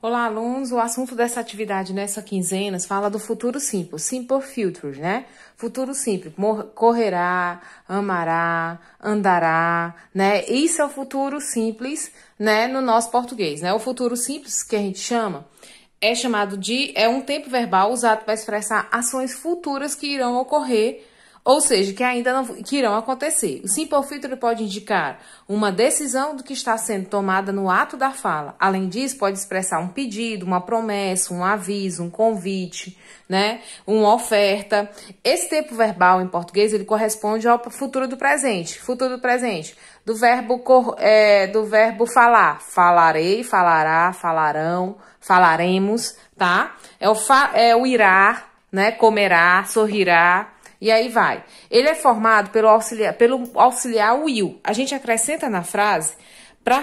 Olá, alunos. O assunto dessa atividade nessa quinzena fala do futuro simples, simple future, né? Futuro simples, correrá, amará, andará, né? Isso é o futuro simples, né? No nosso português, né? O futuro simples que a gente chama é chamado de é um tempo verbal usado para expressar ações futuras que irão ocorrer ou seja, que ainda não que irão acontecer. O simple filtro pode indicar uma decisão do que está sendo tomada no ato da fala. Além disso, pode expressar um pedido, uma promessa, um aviso, um convite, né? Uma oferta. Esse tempo verbal em português ele corresponde ao futuro do presente. Futuro do presente do verbo é, do verbo falar. Falarei, falará, falarão, falaremos, tá? É o fa, é o irá, né? Comerá, sorrirá e aí vai. Ele é formado pelo auxiliar, pelo auxiliar will. A gente acrescenta na frase para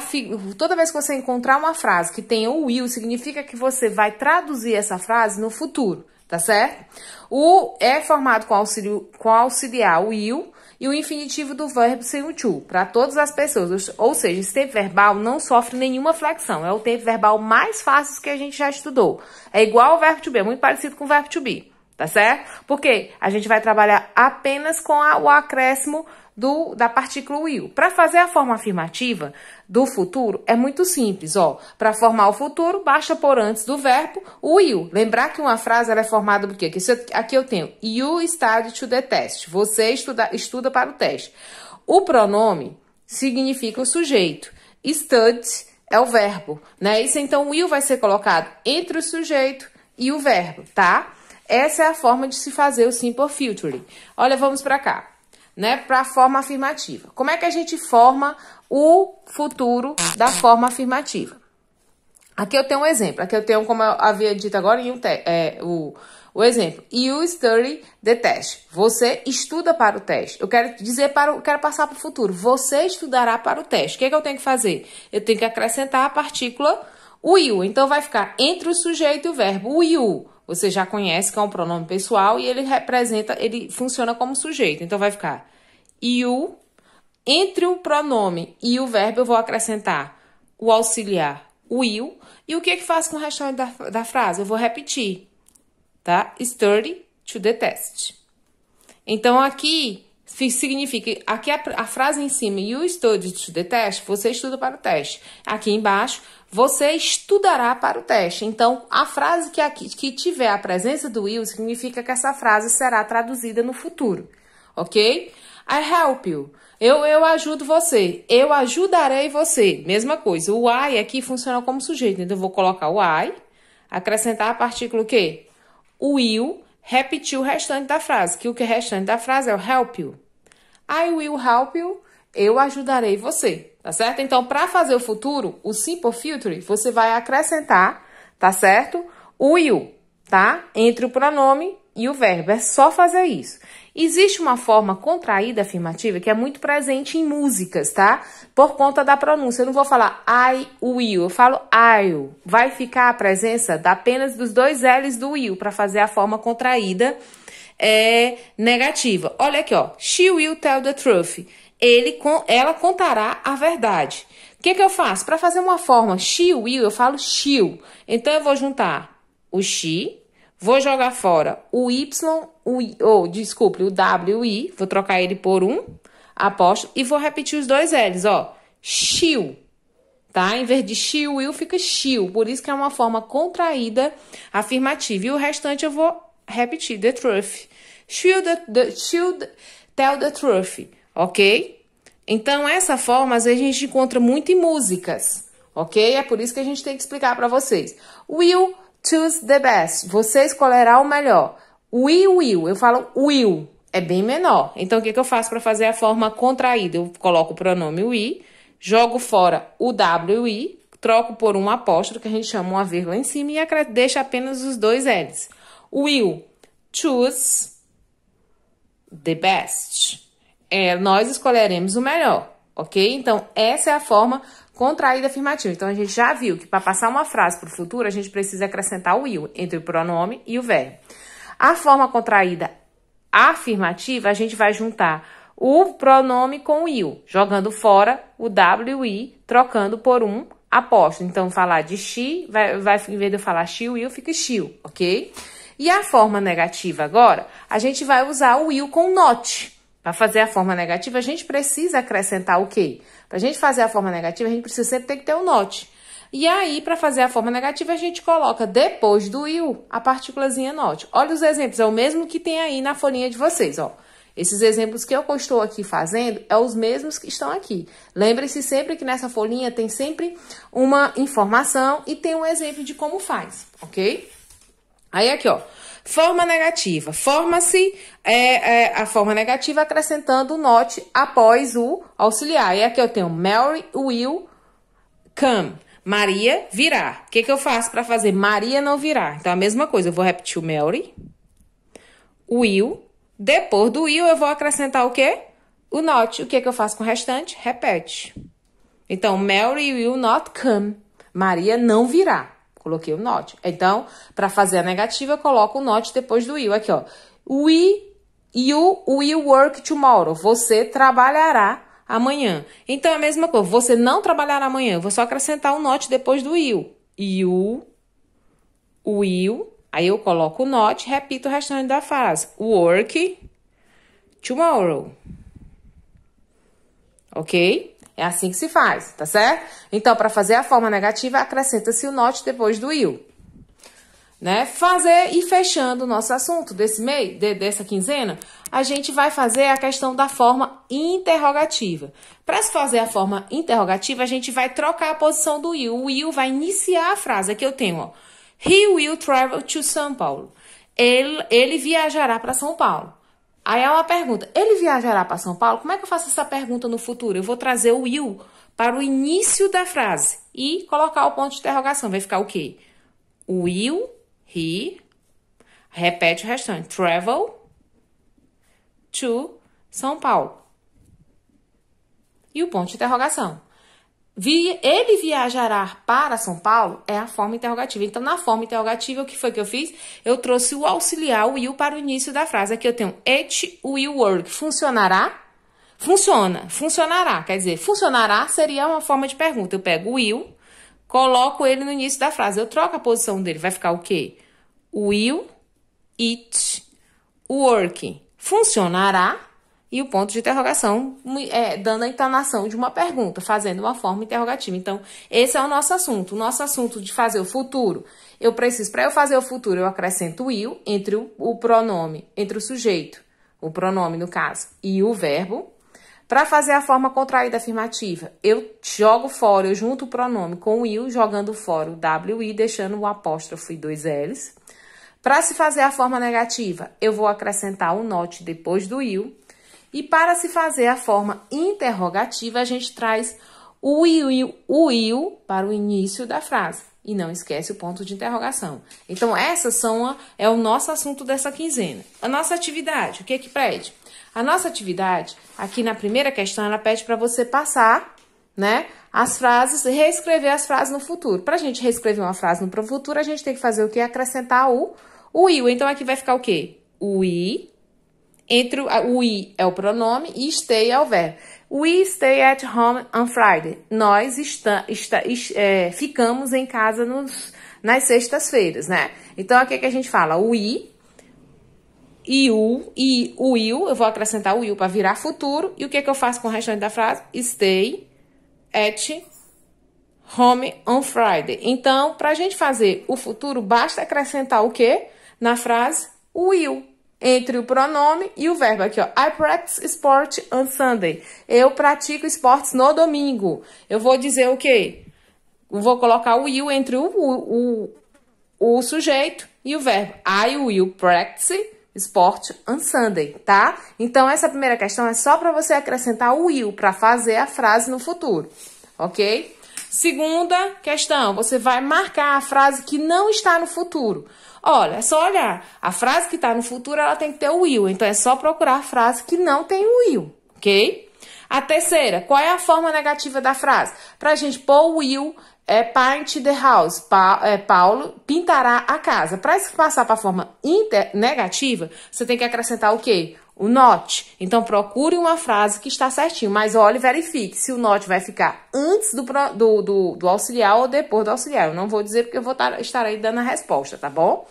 toda vez que você encontrar uma frase que tenha o will, significa que você vai traduzir essa frase no futuro, tá certo? O é formado com auxílio com auxiliar will e o infinitivo do verbo sem o to, para todas as pessoas. Ou seja, esse tempo verbal não sofre nenhuma flexão. É o tempo verbal mais fácil que a gente já estudou. É igual ao verbo to be, é muito parecido com o verbo to be tá certo? Porque a gente vai trabalhar apenas com a, o acréscimo do, da partícula will. Para fazer a forma afirmativa do futuro, é muito simples, ó. Para formar o futuro, basta pôr antes do verbo o will. Lembrar que uma frase é formada por quê? Aqui, aqui eu tenho you study to the test. Você estuda, estuda para o teste. O pronome significa o sujeito. Study é o verbo, né? Isso então, will vai ser colocado entre o sujeito e o verbo, tá? Essa é a forma de se fazer o simple filtering. Olha, vamos para cá, né? Para a forma afirmativa. Como é que a gente forma o futuro da forma afirmativa? Aqui eu tenho um exemplo. Aqui eu tenho, como eu havia dito agora, um é, o, o exemplo. You study the test. Você estuda para o teste. Eu quero dizer para o, quero passar para o futuro. Você estudará para o teste. O que, é que eu tenho que fazer? Eu tenho que acrescentar a partícula will. Então vai ficar entre o sujeito e o verbo will você já conhece que é um pronome pessoal e ele representa, ele funciona como sujeito. Então vai ficar you. Entre o pronome e o verbo eu vou acrescentar o auxiliar will. E o que é que faço com o restante da, da frase? Eu vou repetir, tá? Study to the test. Então aqui significa aqui a, a, frase em cima e o estudo de teste, você estuda para o teste. Aqui embaixo, você estudará para o teste. Então, a frase que aqui que tiver a presença do will significa que essa frase será traduzida no futuro, ok? I help you. Eu, eu ajudo você. Eu ajudarei você. Mesma coisa. O I aqui funciona como sujeito. Então, eu vou colocar o I, acrescentar a partícula o quê? O will repetir o restante da frase, que o que é restante da frase é o help you. I will help you, eu ajudarei você, tá certo? Então, para fazer o futuro, o simple future, você vai acrescentar, tá certo? O you, tá? Entre o pronome e o verbo. É só fazer isso. Existe uma forma contraída afirmativa que é muito presente em músicas, tá? Por conta da pronúncia. Eu não vou falar I will, eu falo I'll. Vai ficar a presença da, apenas dos dois L's do will para fazer a forma contraída é negativa. Olha aqui, ó. She will tell the truth. Ele, ela contará a verdade. O que, que eu faço? Para fazer uma forma she will, eu falo she'll. Então eu vou juntar o she Vou jogar fora o Y, o I, ou desculpe, o W, I, vou trocar ele por um aposto e vou repetir os dois L's, ó. Xiu, tá? Em vez de xiu, will fica xiu, por isso que é uma forma contraída afirmativa. E o restante eu vou repetir, the truth. Chiu, the, the, tell the truth, ok? Então, essa forma, às vezes, a gente encontra muito em músicas, ok? É por isso que a gente tem que explicar para vocês. Will choose the best. Você escolherá o melhor. We will. Eu falo will. É bem menor. Então, o que, que eu faço para fazer a forma contraída? Eu coloco o pronome we, jogo fora o we, troco por um apóstrofe que a gente chama uma vírgula em cima, e deixo apenas os dois L's. Will choose the best. É, nós escolheremos o melhor, ok? Então, essa é a forma contraída afirmativa. Então, a gente já viu que para passar uma frase para o futuro, a gente precisa acrescentar o will entre o pronome e o verbo. A forma contraída afirmativa, a gente vai juntar o pronome com o will, jogando fora o w e trocando por um apóstolo. Então, falar de she, vai, vai, em vez de eu falar she will, fica she, ok? E a forma negativa agora, a gente vai usar o will com not. Para fazer a forma negativa, a gente precisa acrescentar o quê? Para a gente fazer a forma negativa, a gente precisa sempre ter que ter o um E aí, para fazer a forma negativa, a gente coloca depois do will a partículazinha note. Olha os exemplos, é o mesmo que tem aí na folhinha de vocês, ó. Esses exemplos que eu estou aqui fazendo é os mesmos que estão aqui. Lembre-se sempre que nessa folhinha tem sempre uma informação e tem um exemplo de como faz, ok? Aí aqui, ó. Forma negativa. Forma-se é, é, a forma negativa acrescentando o not após o auxiliar. E aqui eu tenho Mary will come. Maria virá. O que, que eu faço para fazer Maria não virá? Então, a mesma coisa. Eu vou repetir o Mary. Will. Depois do will, eu vou acrescentar o quê? O not. O que, que eu faço com o restante? Repete. Então, Mary will not come. Maria não virá. Coloquei o not. Então, para fazer a negativa, eu coloco o not depois do will. Aqui, ó. We, you will work tomorrow. Você trabalhará amanhã. Então, é a mesma coisa. Você não trabalhará amanhã. Eu vou só acrescentar o not depois do will. You will. Aí eu coloco o not, repito o restante da frase. Work tomorrow. Ok? É assim que se faz, tá certo? Então, para fazer a forma negativa, acrescenta-se o not depois do will. Né? Fazer e fechando o nosso assunto desse mês, de, dessa quinzena, a gente vai fazer a questão da forma interrogativa. Para se fazer a forma interrogativa, a gente vai trocar a posição do will. O will vai iniciar a frase. Aqui eu tenho, ó. He will travel to São Paulo. Ele, ele viajará para São Paulo. Aí é uma pergunta: ele viajará para São Paulo? Como é que eu faço essa pergunta no futuro? Eu vou trazer o will para o início da frase e colocar o ponto de interrogação. Vai ficar o quê? Will he? Repete o restante: travel to São Paulo. E o ponto de interrogação ele viajará para São Paulo é a forma interrogativa. Então, na forma interrogativa, o que foi que eu fiz? Eu trouxe o auxiliar will para o início da frase. Aqui eu tenho it will work. Funcionará? Funciona. Funcionará. Quer dizer, funcionará seria uma forma de pergunta. Eu pego o will, coloco ele no início da frase. Eu troco a posição dele. Vai ficar o quê? Will it work? Funcionará? e o ponto de interrogação, é, dando a entonação de uma pergunta, fazendo uma forma interrogativa. Então, esse é o nosso assunto. O nosso assunto de fazer o futuro. Eu preciso, para eu fazer o futuro, eu acrescento o will entre o, o pronome, entre o sujeito, o pronome no caso, e o verbo. Para fazer a forma contraída afirmativa, eu jogo fora, eu junto o pronome com o will, jogando fora o wi, deixando o apóstrofo e dois l's. Para se fazer a forma negativa, eu vou acrescentar o not depois do will e para se fazer a forma interrogativa, a gente traz o will, o will para o início da frase. E não esquece o ponto de interrogação. Então, essas são a, é o nosso assunto dessa quinzena. A nossa atividade, o que é que pede? A nossa atividade, aqui na primeira questão, ela pede para você passar, né? As frases, reescrever as frases no futuro. Para a gente reescrever uma frase no futuro, a gente tem que fazer o que? Acrescentar o, o will. Então, aqui vai ficar o quê? O i entre o we é o pronome e stay é o verbo. We stay at home on Friday. Nós está, está, é, ficamos em casa nos, nas sextas-feiras, né? Então, aqui é que a gente fala we, you, e o will, eu vou acrescentar o will para virar futuro. E o que, é que eu faço com o restante da frase? Stay at home on Friday. Então, para a gente fazer o futuro, basta acrescentar o que na frase? Will entre o pronome e o verbo aqui, ó. I practice sport on Sunday. Eu pratico esportes no domingo. Eu vou dizer o quê? vou colocar o will entre o, o, o, o sujeito e o verbo. I will practice Sport on Sunday, tá? Então, essa primeira questão é só para você acrescentar o will para fazer a frase no futuro, ok? Segunda questão, você vai marcar a frase que não está no futuro. Olha, é só olhar. A frase que está no futuro, ela tem que ter o will. Então, é só procurar a frase que não tem o will, ok? A terceira, qual é a forma negativa da frase? Para a gente pôr o will, é paint the house. Pa, é, Paulo pintará a casa. Para passar para a forma inter, negativa, você tem que acrescentar o quê? o not. Então procure uma frase que está certinho, mas olhe e verifique se o not vai ficar antes do, do, do, do auxiliar ou depois do auxiliar. Eu não vou dizer porque eu vou tar, estar aí dando a resposta, tá bom?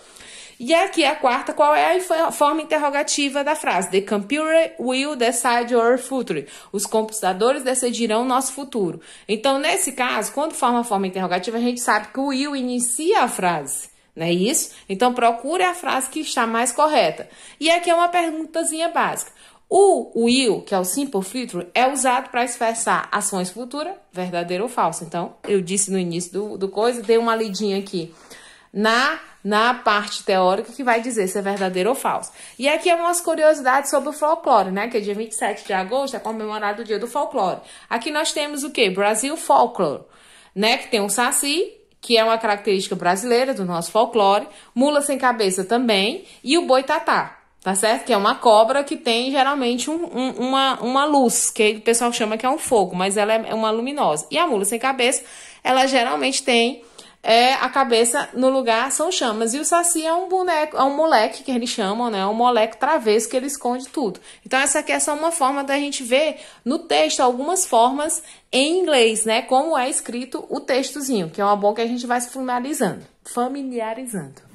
E aqui a quarta, qual é a forma interrogativa da frase? The computer will decide your future. Os computadores decidirão nosso futuro. Então, nesse caso, quando forma a forma interrogativa, a gente sabe que o will inicia a frase. Não é isso? Então procure a frase que está mais correta. E aqui é uma perguntazinha básica. O will, que é o simple filtro, é usado para expressar ações futuras, verdadeira ou falsa. Então, eu disse no início do, do coisa, dei uma lidinha aqui na, na parte teórica que vai dizer se é verdadeiro ou falso. E aqui é umas curiosidades sobre o folclore, né? Que é dia 27 de agosto, é comemorado o dia do folclore. Aqui nós temos o quê? Brasil Folklore, né? Que tem o Saci, que é uma característica brasileira do nosso folclore, mula sem cabeça também, e o boitatá, tá certo? Que é uma cobra que tem geralmente um, um, uma, uma luz, que o pessoal chama que é um fogo, mas ela é uma luminosa. E a mula sem cabeça, ela geralmente tem é a cabeça no lugar são chamas. E o Saci é um boneco, é um moleque que eles chamam, né? É um moleque travesso que ele esconde tudo. Então, essa aqui é só uma forma da gente ver no texto algumas formas em inglês, né? Como é escrito o textozinho, que é uma boa que a gente vai se familiarizando. Familiarizando.